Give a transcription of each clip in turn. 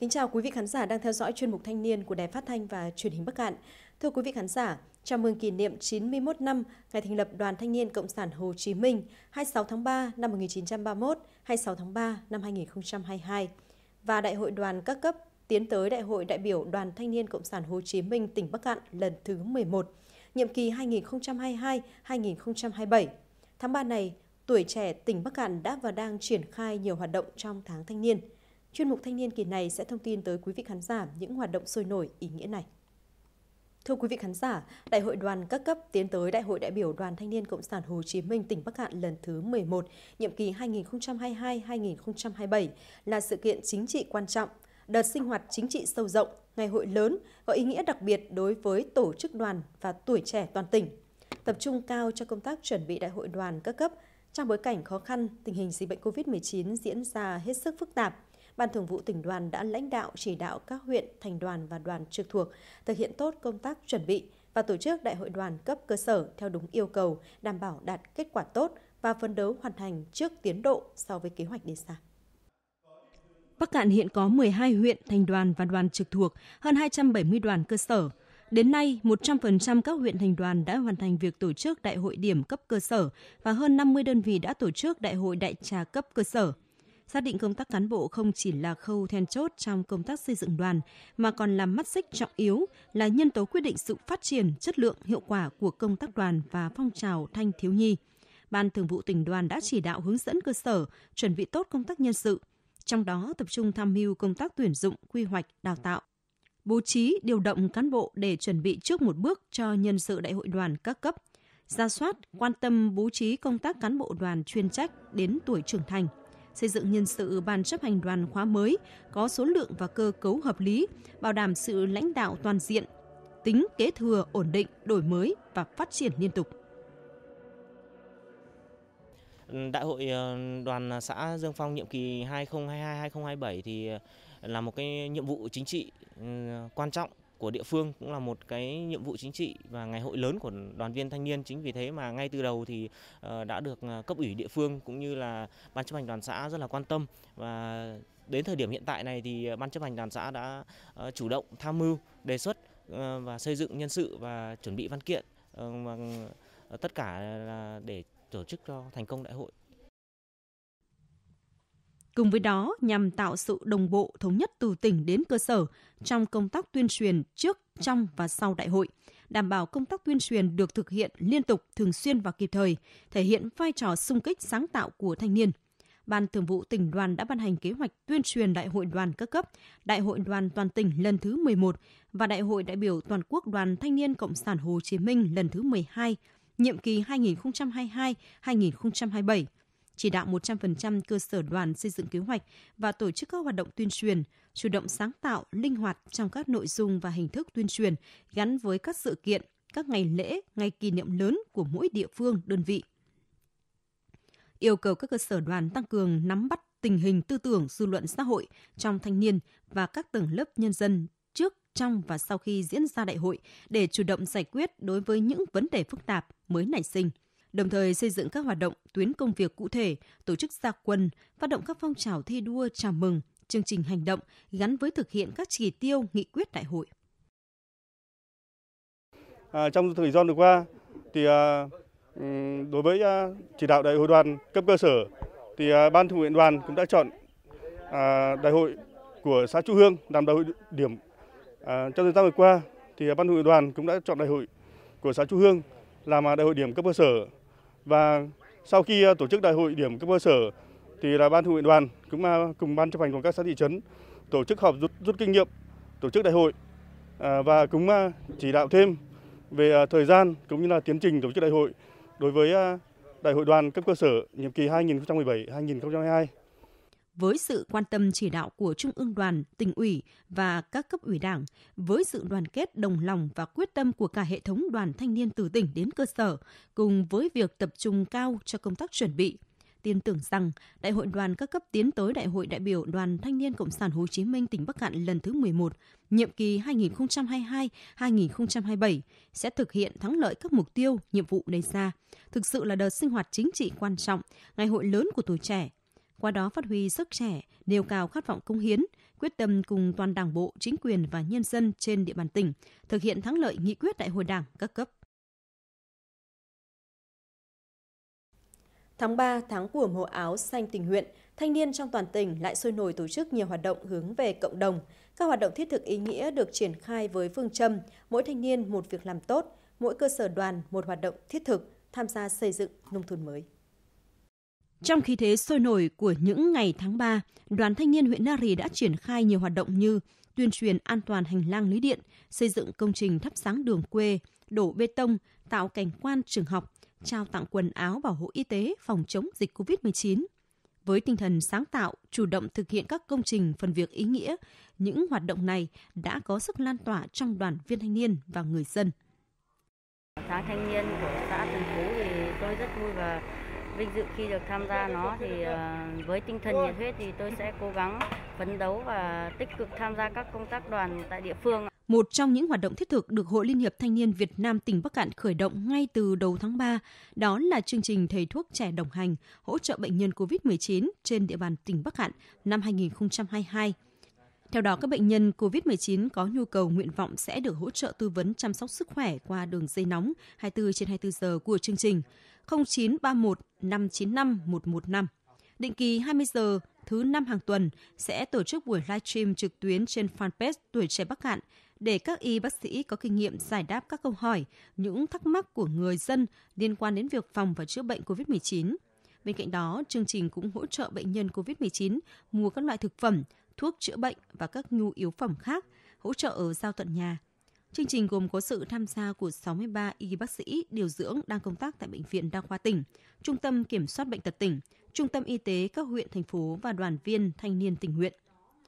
Kính chào quý vị khán giả đang theo dõi chuyên mục thanh niên của Đài Phát thanh và Truyền hình Bắc Cạn. Thưa quý vị khán giả, chào mừng kỷ niệm 91 năm ngày thành lập Đoàn Thanh niên Cộng sản Hồ Chí Minh 26 tháng 3 năm 1931, 26 tháng 3 năm 2022 và Đại hội đoàn các cấp tiến tới Đại hội đại biểu Đoàn Thanh niên Cộng sản Hồ Chí Minh tỉnh Bắc Cạn lần thứ 11, nhiệm kỳ 2022-2027. Tháng 3 này, tuổi trẻ tỉnh Bắc Cạn đã và đang triển khai nhiều hoạt động trong tháng thanh niên – Chuyên mục thanh niên kỳ này sẽ thông tin tới quý vị khán giả những hoạt động sôi nổi ý nghĩa này. Thưa quý vị khán giả, Đại hội đoàn các cấp tiến tới Đại hội đại biểu Đoàn Thanh niên Cộng sản Hồ Chí Minh tỉnh Bắc Cạn lần thứ 11, nhiệm kỳ 2022-2027 là sự kiện chính trị quan trọng, đợt sinh hoạt chính trị sâu rộng, ngày hội lớn có ý nghĩa đặc biệt đối với tổ chức đoàn và tuổi trẻ toàn tỉnh. Tập trung cao cho công tác chuẩn bị Đại hội đoàn các cấp trong bối cảnh khó khăn, tình hình dịch bệnh COVID-19 diễn ra hết sức phức tạp Ban Thường vụ tỉnh đoàn đã lãnh đạo chỉ đạo các huyện, thành đoàn và đoàn trực thuộc thực hiện tốt công tác chuẩn bị và tổ chức đại hội đoàn cấp cơ sở theo đúng yêu cầu, đảm bảo đạt kết quả tốt và phấn đấu hoàn thành trước tiến độ so với kế hoạch đề ra. Bắc Cạn hiện có 12 huyện, thành đoàn và đoàn trực thuộc, hơn 270 đoàn cơ sở, Đến nay, 100% các huyện thành đoàn đã hoàn thành việc tổ chức đại hội điểm cấp cơ sở và hơn 50 đơn vị đã tổ chức đại hội đại trà cấp cơ sở. Xác định công tác cán bộ không chỉ là khâu then chốt trong công tác xây dựng đoàn, mà còn là mắt xích trọng yếu, là nhân tố quyết định sự phát triển, chất lượng, hiệu quả của công tác đoàn và phong trào thanh thiếu nhi. Ban Thường vụ tỉnh đoàn đã chỉ đạo hướng dẫn cơ sở chuẩn bị tốt công tác nhân sự, trong đó tập trung tham mưu công tác tuyển dụng, quy hoạch, đào tạo, bố trí điều động cán bộ để chuẩn bị trước một bước cho nhân sự đại hội đoàn các cấp, ra soát, quan tâm bố trí công tác cán bộ đoàn chuyên trách đến tuổi trưởng thành – xây dựng nhân sự ban chấp hành đoàn khóa mới có số lượng và cơ cấu hợp lý, bảo đảm sự lãnh đạo toàn diện, tính kế thừa ổn định, đổi mới và phát triển liên tục. Đại hội ờ, đoàn xã Dương Phong nhiệm kỳ 2022-2027 thì là một cái nhiệm vụ chính trị ừ, quan trọng của địa phương cũng là một cái nhiệm vụ chính trị và ngày hội lớn của đoàn viên thanh niên. Chính vì thế mà ngay từ đầu thì ờ, đã được ờ, cấp ủy địa phương cũng như là ban chấp hành đoàn xã rất là quan tâm và đến thời điểm hiện tại này thì ờ, ban chấp hành đoàn xã đã chủ động tham mưu đề xuất và xây dựng nhân sự và chuẩn bị văn kiện và vâng, tất cả là để tổ chức cho thành công đại hội. Cùng với đó, nhằm tạo sự đồng bộ thống nhất từ tỉnh đến cơ sở trong công tác tuyên truyền trước, trong và sau đại hội, đảm bảo công tác tuyên truyền được thực hiện liên tục, thường xuyên và kịp thời, thể hiện vai trò sung kích sáng tạo của thanh niên. Ban Thường vụ tỉnh đoàn đã ban hành kế hoạch tuyên truyền Đại hội đoàn các cấp, Đại hội đoàn toàn tỉnh lần thứ 11 và Đại hội đại biểu toàn quốc Đoàn Thanh niên Cộng sản Hồ Chí Minh lần thứ 12, nhiệm kỳ 2022-2027 chỉ đạo 100% cơ sở đoàn xây dựng kế hoạch và tổ chức các hoạt động tuyên truyền, chủ động sáng tạo, linh hoạt trong các nội dung và hình thức tuyên truyền gắn với các sự kiện, các ngày lễ, ngày kỷ niệm lớn của mỗi địa phương, đơn vị. Yêu cầu các cơ sở đoàn tăng cường nắm bắt tình hình tư tưởng dư luận xã hội trong thanh niên và các tầng lớp nhân dân trước, trong và sau khi diễn ra đại hội để chủ động giải quyết đối với những vấn đề phức tạp mới nảy sinh đồng thời xây dựng các hoạt động tuyến công việc cụ thể, tổ chức gia quân, phát động các phong trào thi đua chào mừng, chương trình hành động gắn với thực hiện các chỉ tiêu nghị quyết đại hội. À, trong thời gian vừa qua, thì à, ừ, đối với à, chỉ đạo đại hội đoàn cấp cơ sở, thì à, ban thường vụ đoàn cũng đã chọn à, đại hội của xã Chu Hương làm đại hội điểm. À, trong thời gian vừa qua, thì à, ban thường vụ đoàn cũng đã chọn đại hội của xã Chu Hương làm à, đại hội điểm cấp cơ sở và sau khi ờ, tổ chức đại hội điểm cấp cơ sở thì là ban thường huyện đoàn cũng ờ, cùng ban chấp hành của các xã thị trấn tổ chức họp rút, rút kinh nghiệm tổ chức đại hội à, và cũng ờ, chỉ đạo thêm về thời gian cũng như là tiến trình tổ chức đại hội đối với đại hội đoàn cấp cơ sở nhiệm kỳ 2017-2022 với sự quan tâm chỉ đạo của Trung ương đoàn, tỉnh ủy và các cấp ủy đảng, với sự đoàn kết đồng lòng và quyết tâm của cả hệ thống đoàn thanh niên từ tỉnh đến cơ sở, cùng với việc tập trung cao cho công tác chuẩn bị, tin tưởng rằng Đại hội đoàn các cấp tiến tới Đại hội đại biểu Đoàn Thanh niên Cộng sản Hồ Chí Minh tỉnh Bắc Cạn lần thứ 11, nhiệm kỳ 2022-2027 sẽ thực hiện thắng lợi các mục tiêu, nhiệm vụ đề ra. Thực sự là đợt sinh hoạt chính trị quan trọng, ngày hội lớn của tuổi trẻ, qua đó phát huy sức trẻ, nêu cao khát vọng công hiến, quyết tâm cùng toàn Đảng bộ, chính quyền và nhân dân trên địa bàn tỉnh thực hiện thắng lợi nghị quyết Đại hội Đảng các cấp. Tháng 3, tháng của mùa áo xanh tình nguyện, thanh niên trong toàn tỉnh lại sôi nổi tổ chức nhiều hoạt động hướng về cộng đồng. Các hoạt động thiết thực ý nghĩa được triển khai với phương châm mỗi thanh niên một việc làm tốt, mỗi cơ sở đoàn một hoạt động thiết thực tham gia xây dựng nông thôn mới. Trong khí thế sôi nổi của những ngày tháng 3, đoàn thanh niên huyện Nari đã triển khai nhiều hoạt động như tuyên truyền an toàn hành lang lưới điện, xây dựng công trình thắp sáng đường quê, đổ bê tông, tạo cảnh quan trường học, trao tặng quần áo bảo hộ y tế phòng chống dịch COVID-19. Với tinh thần sáng tạo, chủ động thực hiện các công trình phần việc ý nghĩa, những hoạt động này đã có sức lan tỏa trong đoàn viên thanh niên và người dân. Xã thanh niên của xã Thành Phú thì tôi rất vui và vinh dự khi được tham gia nó thì ờ, với tinh thần nhiệt huyết thì tôi sẽ cố gắng phấn đấu và tích cực tham gia các công tác đoàn tại địa phương. Một trong những hoạt động thiết thực được Hội Liên hiệp Thanh niên Việt Nam tỉnh Bắc Cạn khởi động ngay từ đầu tháng 3, đó là chương trình Thầy thuốc trẻ đồng hành hỗ trợ bệnh nhân COVID-19 trên địa bàn tỉnh Bắc Cạn năm 2022. Theo đó, các bệnh nhân COVID-19 có nhu cầu nguyện vọng sẽ được hỗ trợ tư vấn chăm sóc sức khỏe qua đường dây nóng 24 trên 24 giờ của chương trình 0931 595 115. Định kỳ 20 giờ thứ năm hàng tuần sẽ tổ chức buổi livestream trực tuyến trên fanpage Tuổi trẻ Bắc Cạn để các y bác sĩ có kinh nghiệm giải đáp các câu hỏi, những thắc mắc của người dân liên quan đến việc phòng và chữa bệnh COVID-19. Bên cạnh đó, chương trình cũng hỗ trợ bệnh nhân COVID-19 mua các loại thực phẩm, thuốc chữa bệnh và các nhu yếu phẩm khác, hỗ trợ ở giao tận nhà. Chương trình gồm có sự tham gia của 63 y bác sĩ điều dưỡng đang công tác tại Bệnh viện Đa khoa tỉnh, Trung tâm Kiểm soát Bệnh tật tỉnh, Trung tâm Y tế các huyện, thành phố và đoàn viên thanh niên tình nguyện –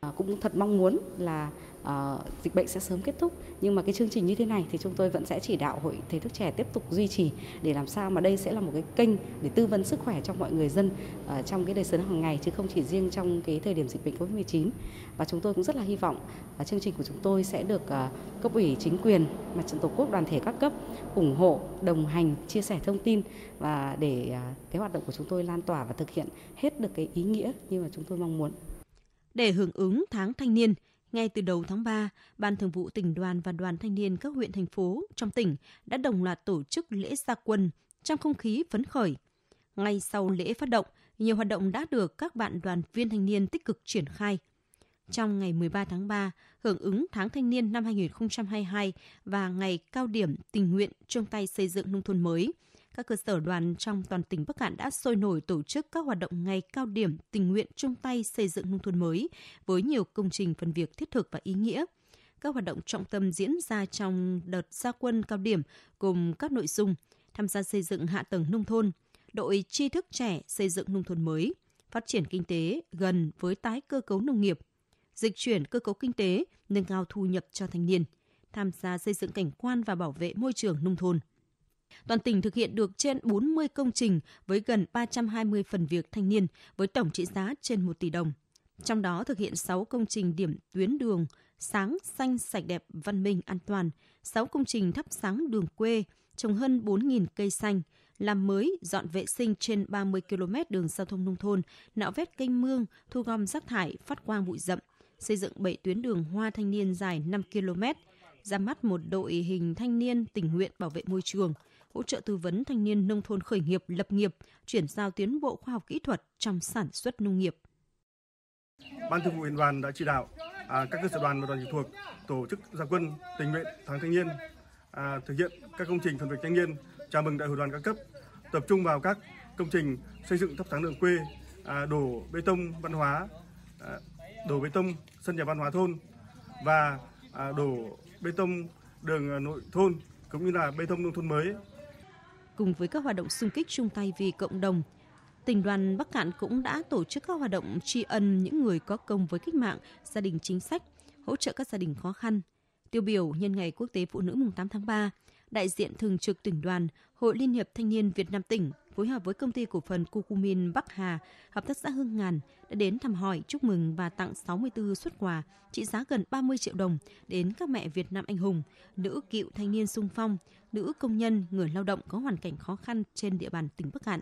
Ờ, cũng thật mong muốn là uh, dịch bệnh sẽ sớm kết thúc nhưng mà cái chương trình như thế này thì chúng tôi vẫn sẽ chỉ đạo hội thầy thuốc trẻ tiếp tục duy trì để làm sao mà đây sẽ là một cái kênh để tư vấn sức khỏe cho mọi người dân uh, trong cái đời sống hàng ngày chứ không chỉ riêng trong cái thời điểm dịch bệnh Covid-19 và chúng tôi cũng rất là hy vọng uh, chương trình của chúng tôi sẽ được uh, cấp ủy chính quyền mặt trận tổ quốc đoàn thể các cấp ủng hộ đồng hành chia sẻ thông tin và để uh, cái hoạt động của chúng tôi lan tỏa và thực hiện hết được cái ý nghĩa như mà chúng tôi mong muốn để hưởng ứng tháng thanh niên. Ngay từ đầu tháng 3, Ban Thường vụ tỉnh đoàn và đoàn thanh niên các huyện thành phố trong tỉnh đã đồng loạt tổ chức lễ gia quân trong không khí phấn khởi. Ngay sau lễ phát động, nhiều hoạt động đã được các bạn đoàn viên thanh niên tích cực triển khai. Trong ngày 13 tháng 3, hưởng ứng tháng thanh niên năm 2022 và ngày cao điểm tình nguyện chung tay xây dựng nông thôn mới – các cơ sở đoàn trong toàn tỉnh Bắc Cạn đã sôi nổi tổ chức các hoạt động ngày cao điểm tình nguyện chung tay xây dựng nông thôn mới với nhiều công trình phần việc thiết thực và ý nghĩa. Các hoạt động trọng tâm diễn ra trong đợt gia quân cao điểm gồm các nội dung tham gia xây dựng hạ tầng nông thôn, đội tri thức trẻ xây dựng nông thôn mới, phát triển kinh tế gần với tái cơ cấu nông nghiệp, dịch chuyển cơ cấu kinh tế, nâng cao thu nhập cho thanh niên, tham gia xây dựng cảnh quan và bảo vệ môi trường nông thôn. Toàn tỉnh thực hiện được trên 40 công trình với gần 320 phần việc thanh niên với tổng trị giá trên 1 tỷ đồng. Trong đó thực hiện 6 công trình điểm tuyến đường sáng, xanh, sạch đẹp, văn minh, an toàn, 6 công trình thắp sáng đường quê, trồng hơn 4.000 cây xanh, làm mới, dọn vệ sinh trên 30 km đường giao thông nông thôn, nạo vét kênh mương, thu gom rác thải, phát quang bụi rậm, xây dựng 7 tuyến đường hoa thanh niên dài 5 km, ra mắt một đội hình thanh niên tình nguyện bảo vệ môi trường – hỗ trợ tư vấn thanh niên nông thôn khởi nghiệp, lập nghiệp, chuyển giao tiến bộ khoa học kỹ thuật trong sản xuất nông nghiệp. Ban Thường vụ huyện đoàn đã chỉ đạo à, các cơ sở đoàn và đoàn trực thuộc tổ chức gia quân tình nguyện tháng thanh niên, à, thực hiện các công trình phần việc thanh niên, chào mừng đại hội đoàn các cấp, tập trung vào các công trình xây dựng thắp sáng đường quê, à, đổ bê tông văn hóa, à, đổ bê tông sân nhà văn hóa thôn và à, đổ bê tông đường à, nội thôn cũng như là bê tông nông thôn mới cùng với các hoạt động xung kích chung tay vì cộng đồng. Tỉnh đoàn Bắc Cạn cũng đã tổ chức các hoạt động tri ân những người có công với cách mạng, gia đình chính sách, hỗ trợ các gia đình khó khăn. Tiêu biểu nhân ngày Quốc tế Phụ nữ mùng 8 tháng 3, đại diện thường trực tỉnh đoàn, Hội Liên hiệp Thanh niên Việt Nam tỉnh – phối hợp với công ty cổ phần Cucumin Bắc Hà, hợp tác xã Hương Ngàn đã đến thăm hỏi, chúc mừng và tặng 64 xuất quà trị giá gần 30 triệu đồng đến các mẹ Việt Nam anh hùng, nữ cựu thanh niên sung phong, nữ công nhân, người lao động có hoàn cảnh khó khăn trên địa bàn tỉnh Bắc Cạn.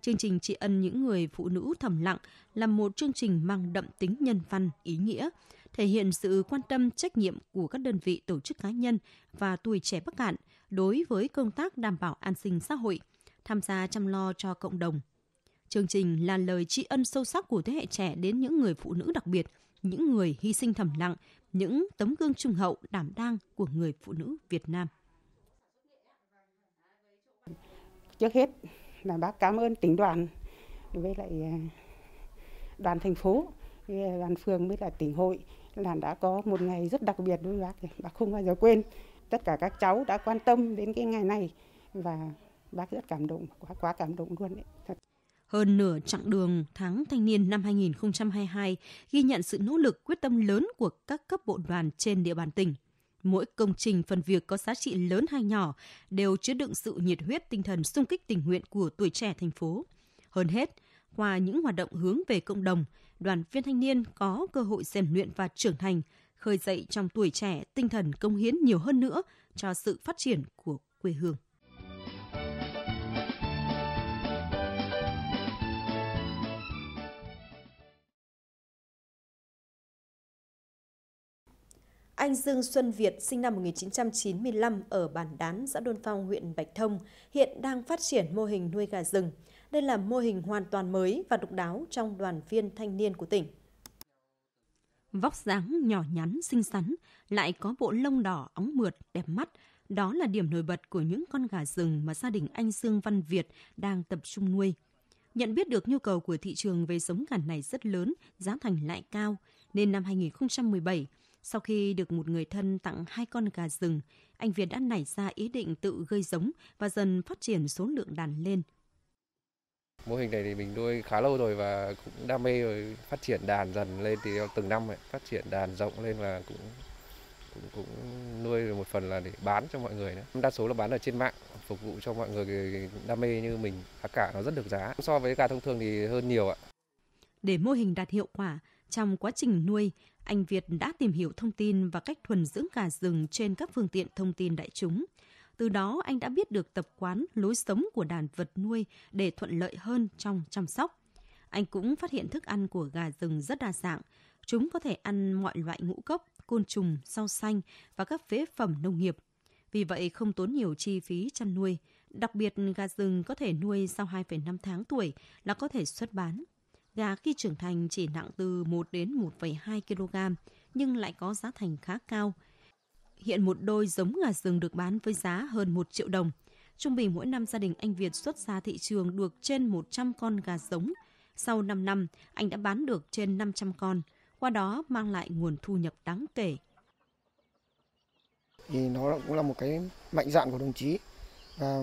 Chương trình tri ân những người phụ nữ thầm lặng là một chương trình mang đậm tính nhân văn, ý nghĩa, thể hiện sự quan tâm trách nhiệm của các đơn vị tổ chức cá nhân và tuổi trẻ Bắc Cạn đối với công tác đảm bảo an sinh xã hội – tham gia chăm lo cho cộng đồng. Chương trình là lời tri ân sâu sắc của thế hệ trẻ đến những người phụ nữ đặc biệt, những người hy sinh thầm lặng, những tấm gương trung hậu đảm đang của người phụ nữ Việt Nam. Trước hết là bác cảm ơn tỉnh đoàn với lại à, đoàn thành phố, đoàn phường với lại tỉnh hội là đã có một ngày rất đặc biệt đối với bác, bác không bao giờ quên. Tất cả các cháu đã quan tâm đến cái ngày này và bác rất cảm động quá quá cảm động luôn đấy thật hơn nửa chặng đường tháng thanh niên năm 2022 ghi nhận sự nỗ lực quyết tâm lớn của các cấp bộ đoàn trên địa bàn tỉnh. Mỗi công trình phần việc có giá trị lớn hay nhỏ đều chứa đựng sự nhiệt huyết tinh thần sung kích tình nguyện của tuổi trẻ thành phố. Hơn hết, qua những hoạt động hướng về cộng đồng, đoàn viên thanh niên có cơ hội rèn luyện và trưởng thành, khơi dậy trong tuổi trẻ tinh thần công hiến nhiều hơn nữa cho sự phát triển của quê hương. Anh Dương Xuân Việt sinh năm 1995 ở Bản Đán, xã Đôn Phong, huyện Bạch Thông, hiện đang phát triển mô hình nuôi gà rừng. Đây là mô hình hoàn toàn mới và độc đáo trong đoàn viên thanh niên của tỉnh. Vóc dáng nhỏ nhắn, xinh xắn, lại có bộ lông đỏ, óng mượt, đẹp mắt. Đó là điểm nổi bật của những con gà rừng mà gia đình anh Dương Văn Việt đang tập trung nuôi. Nhận biết được nhu cầu của thị trường về giống gà này rất lớn, giá thành lại cao, nên năm 2017, sau khi được một người thân tặng hai con gà rừng, anh Việt đã nảy ra ý định tự gây giống và dần phát triển số lượng đàn lên. Mô hình này thì mình nuôi khá lâu rồi và cũng đam mê rồi phát triển đàn dần lên thì từng năm ấy, phát triển đàn rộng lên và cũng cũng, cũng nuôi một phần là để bán cho mọi người nữa. Đa số là bán ở trên mạng phục vụ cho mọi người đam mê như mình. Giá cả nó rất được giá. So với gà thông thường thì hơn nhiều ạ. Để mô hình đạt hiệu quả, trong quá trình nuôi, anh Việt đã tìm hiểu thông tin và cách thuần dưỡng gà rừng trên các phương tiện thông tin đại chúng. Từ đó anh đã biết được tập quán, lối sống của đàn vật nuôi để thuận lợi hơn trong chăm sóc. Anh cũng phát hiện thức ăn của gà rừng rất đa dạng. Chúng có thể ăn mọi loại ngũ cốc, côn trùng, rau xanh và các phế phẩm nông nghiệp. Vì vậy không tốn nhiều chi phí chăn nuôi. Đặc biệt gà rừng có thể nuôi sau 2,5 tháng tuổi là có thể xuất bán. Gà khi trưởng thành chỉ nặng từ 1 đến 1,2 kg nhưng lại có giá thành khá cao. Hiện một đôi giống gà rừng được bán với giá hơn 1 triệu đồng. Trung bình mỗi năm gia đình anh Việt xuất ra thị trường được trên 100 con gà giống. Sau 5 năm, anh đã bán được trên 500 con, qua đó mang lại nguồn thu nhập đáng kể. Thì nó cũng là một cái mạnh dạn của đồng chí. Và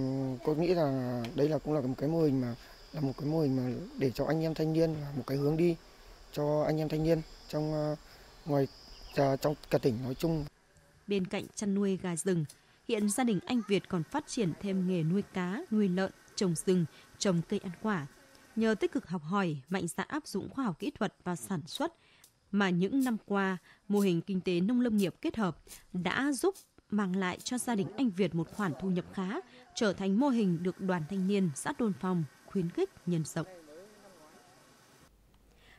tôi nghĩ là đây là cũng là một cái mô hình mà là một cái mô hình mà để cho anh em thanh niên là một cái hướng đi cho anh em thanh niên trong ờ, ngoài à, trong cả tỉnh nói chung. Bên cạnh chăn nuôi gà rừng, hiện gia đình anh Việt còn phát triển thêm nghề nuôi cá, nuôi lợn, trồng rừng, trồng cây ăn quả. Nhờ tích cực học hỏi, mạnh dạn áp dụng khoa học kỹ thuật và sản xuất mà những năm qua, mô hình kinh tế nông lâm nghiệp kết hợp đã giúp mang lại cho gia đình anh Việt một khoản thu nhập khá, trở thành mô hình được đoàn thanh niên xã Đôn Phòng khuyến khích nhân rộng.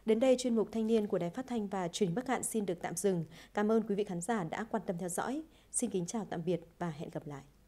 Đến đây chuyên mục thanh niên của Đài Phát thanh và Truyền hình Bắc Cạn xin được tạm dừng. Cảm ơn quý vị khán giả đã quan tâm theo dõi. Xin kính chào tạm biệt và hẹn gặp lại.